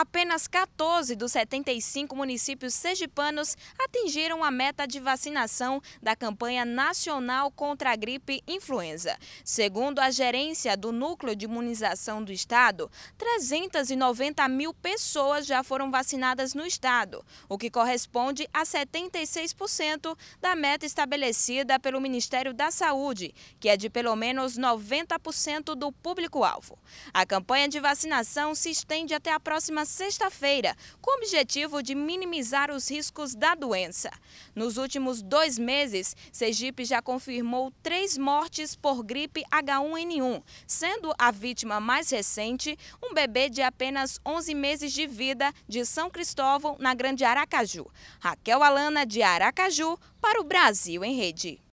Apenas 14 dos 75 municípios sergipanos atingiram a meta de vacinação da campanha nacional contra a gripe influenza. Segundo a gerência do Núcleo de Imunização do Estado, 390 mil pessoas já foram vacinadas no estado, o que corresponde a 76% da meta estabelecida pelo Ministério da Saúde, que é de pelo menos 90% do público-alvo. A campanha de vacinação se estende até a próxima sexta-feira, com o objetivo de minimizar os riscos da doença. Nos últimos dois meses, Sergipe já confirmou três mortes por gripe H1N1, sendo a vítima mais recente um bebê de apenas 11 meses de vida de São Cristóvão, na Grande Aracaju. Raquel Alana, de Aracaju, para o Brasil em Rede.